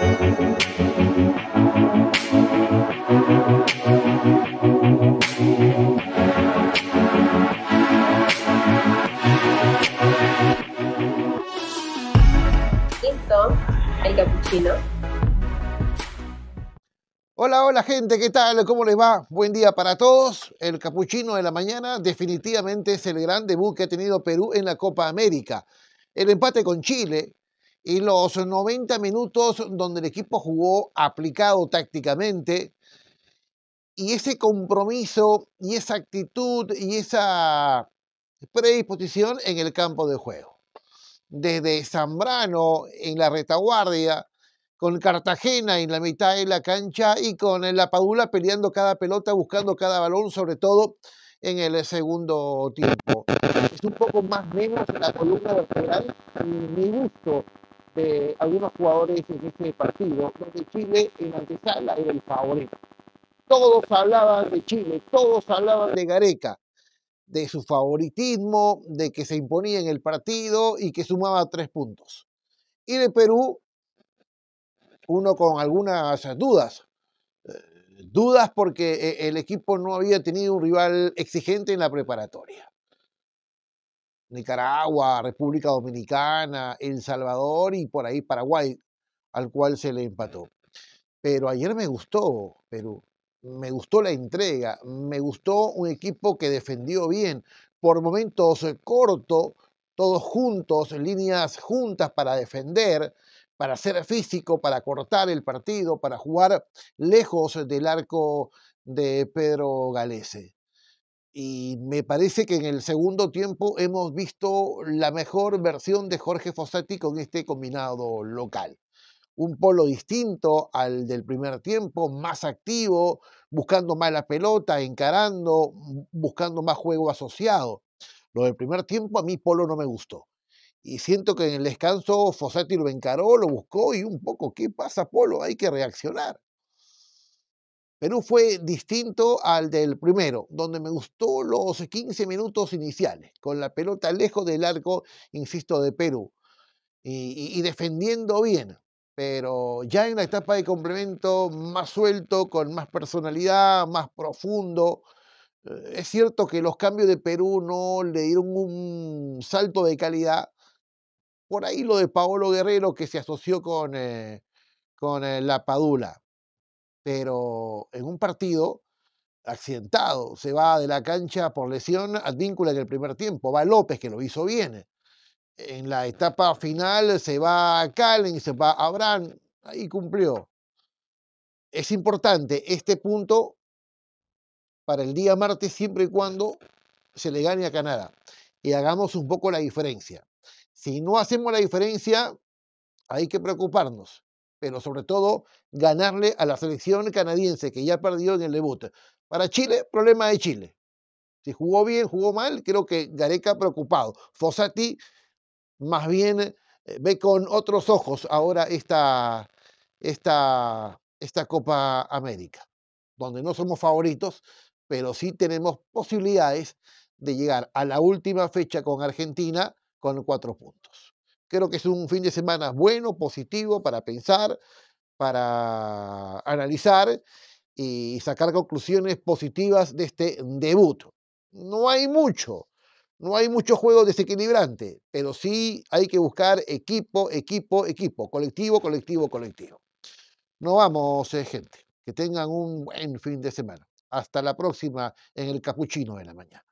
el Hola, hola gente, ¿qué tal? ¿Cómo les va? Buen día para todos. El capuchino de la mañana definitivamente es el gran debut que ha tenido Perú en la Copa América. El empate con Chile, y los 90 minutos donde el equipo jugó aplicado tácticamente. Y ese compromiso y esa actitud y esa predisposición en el campo de juego. Desde Zambrano en la retaguardia, con Cartagena en la mitad de la cancha y con la Padula peleando cada pelota, buscando cada balón, sobre todo en el segundo tiempo. Es un poco más menos la columna vertebral, mi gusto de algunos jugadores en ese partido, donde Chile en antesala era el favorito. Todos hablaban de Chile, todos hablaban de Gareca, de su favoritismo, de que se imponía en el partido y que sumaba tres puntos. Y de Perú, uno con algunas dudas. Eh, dudas porque eh, el equipo no había tenido un rival exigente en la preparatoria. Nicaragua, República Dominicana, El Salvador y por ahí Paraguay, al cual se le empató. Pero ayer me gustó Perú, me gustó la entrega, me gustó un equipo que defendió bien, por momentos eh, corto, todos juntos, líneas juntas para defender, para ser físico, para cortar el partido, para jugar lejos del arco de Pedro Galese y me parece que en el segundo tiempo hemos visto la mejor versión de Jorge Fossati con este combinado local. Un polo distinto al del primer tiempo, más activo, buscando más la pelota, encarando, buscando más juego asociado. Lo del primer tiempo a mí polo no me gustó. Y siento que en el descanso Fossati lo encaró, lo buscó y un poco, ¿qué pasa polo? Hay que reaccionar. Perú fue distinto al del primero, donde me gustó los 15 minutos iniciales, con la pelota lejos del arco, insisto, de Perú, y, defendiendo bien. Pero ya en la etapa de complemento, más suelto, con más personalidad, más profundo. Eh, es cierto que los cambios de Perú no le dieron un salto de calidad. Por ahí lo de Paolo Guerrero, que se asoció con, eh, con eh, la Padula pero en un partido accidentado, se va de la cancha por lesión, advíncula en el primer tiempo, va López que lo hizo bien. En la etapa final se va Calen, se va Abraham, ahí cumplió. Es importante este punto para el día martes siempre y cuando se le gane a Canadá y hagamos un poco la diferencia. Si no hacemos la diferencia, hay que preocuparnos pero sobre todo ganarle a la selección canadiense que ya perdió en el debut. Para Chile, problema de Chile. Si jugó bien, jugó mal, creo que Gareca preocupado. Fossati más bien eh, ve con otros ojos ahora esta, esta, esta Copa América, donde no somos favoritos, pero sí tenemos posibilidades de llegar a la última fecha con Argentina con cuatro puntos. Creo que es un fin de semana bueno, positivo para pensar, para analizar y sacar conclusiones positivas de este debut. No hay mucho, no hay mucho juego desequilibrante, pero sí hay que buscar equipo, equipo, equipo, colectivo, colectivo, colectivo. Nos vamos, eh, gente. Que tengan un buen fin de semana. Hasta la próxima en el Capuchino de la Mañana.